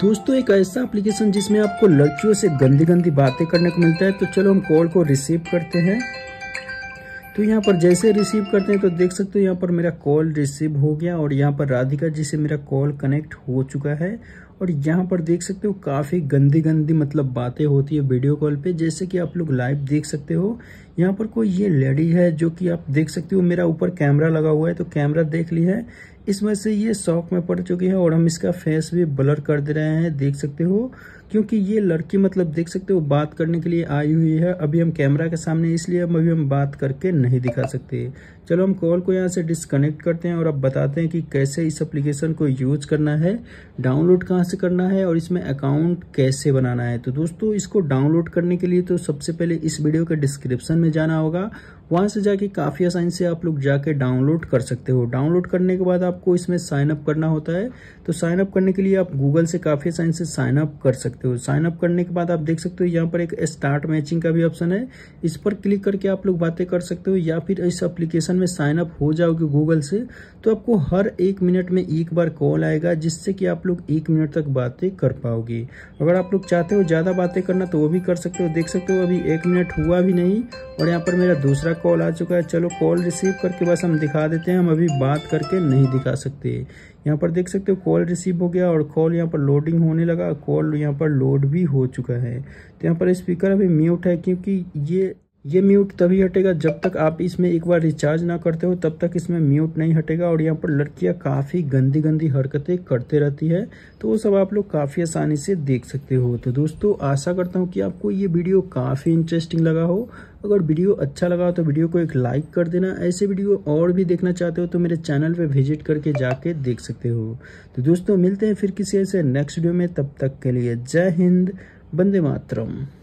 दोस्तों एक ऐसा एप्लीकेशन जिसमें आपको लड़कियों से गंदी गंदी बातें करने को मिलता है तो चलो हम कॉल को रिसीव करते हैं तो यहाँ पर जैसे रिसीव करते हैं तो देख सकते हो यहाँ पर मेरा कॉल रिसीव हो गया और यहाँ पर राधिका जी से मेरा कॉल कनेक्ट हो चुका है और यहाँ पर देख सकते हो काफ़ी गंदी गंदी मतलब बातें होती है वीडियो कॉल पे जैसे कि आप लोग लाइव देख सकते हो यहाँ पर कोई ये लेडी है जो कि आप देख सकते हो मेरा ऊपर कैमरा लगा हुआ है तो कैमरा देख ली है इसमें से ये शौक में पड़ चुकी है और हम इसका फेस भी ब्लर कर दे रहे हैं देख सकते हो क्योंकि ये लड़की मतलब देख सकते हो बात करने के लिए आई हुई है अभी हम कैमरा के सामने इसलिए हम अभी हम बात करके नहीं दिखा सकते चलो हम कॉल को यहाँ से डिसकनेक्ट करते हैं और अब बताते हैं कि कैसे इस एप्लीकेशन को यूज करना है डाउनलोड कहाँ से करना है और इसमें अकाउंट कैसे बनाना है तो दोस्तों इसको डाउनलोड करने के लिए तो सबसे पहले इस वीडियो के डिस्क्रिप्शन में जाना होगा वहां से जाके काफ़ी आसानी से आप लोग जाके डाउनलोड कर सकते हो डाउनलोड करने के बाद आप आपको इसमें साइनअप करना होता है तो साइनअप करने के लिए आप गूगल से काफ़ी साइन से साइनअप कर सकते हो साइनअप करने के बाद आप देख सकते हो यहाँ पर एक स्टार्ट मैचिंग का भी ऑप्शन है इस पर क्लिक करके आप लोग बातें कर सकते हो या फिर इस अप्लीकेशन में साइनअप हो जाओगे गूगल से तो आपको हर एक मिनट में एक बार कॉल आएगा जिससे कि आप लोग एक मिनट तक बातें कर पाओगे अगर आप लोग चाहते हो ज़्यादा बातें करना तो वो भी कर सकते हो देख सकते हो अभी एक मिनट हुआ भी नहीं और यहाँ पर मेरा दूसरा कॉल आ चुका है चलो कॉल रिसीव करके बस हम दिखा देते हैं हम अभी बात करके नहीं दिखा दिखा सकते हैं यहाँ पर देख सकते हो कॉल रिसीव हो गया और कॉल यहाँ पर लोडिंग होने लगा कॉल यहाँ पर लोड भी हो चुका है तो यहाँ पर स्पीकर अभी म्यूट है क्योंकि ये ये म्यूट तभी हटेगा जब तक आप इसमें एक बार रिचार्ज ना करते हो तब तक इसमें म्यूट नहीं हटेगा और यहाँ पर लड़कियाँ काफ़ी गंदी गंदी हरकतें करते रहती है तो वो सब आप लोग काफ़ी आसानी से देख सकते हो तो दोस्तों आशा करता हूँ कि आपको ये वीडियो काफ़ी इंटरेस्टिंग लगा हो अगर वीडियो अच्छा लगा हो तो वीडियो को एक लाइक कर देना ऐसे वीडियो और भी देखना चाहते हो तो मेरे चैनल पर विजिट करके जाके देख सकते हो तो दोस्तों मिलते हैं फिर किसी ऐसे नेक्स्ट वीडियो में तब तक के लिए जय हिंद बंदे मातरम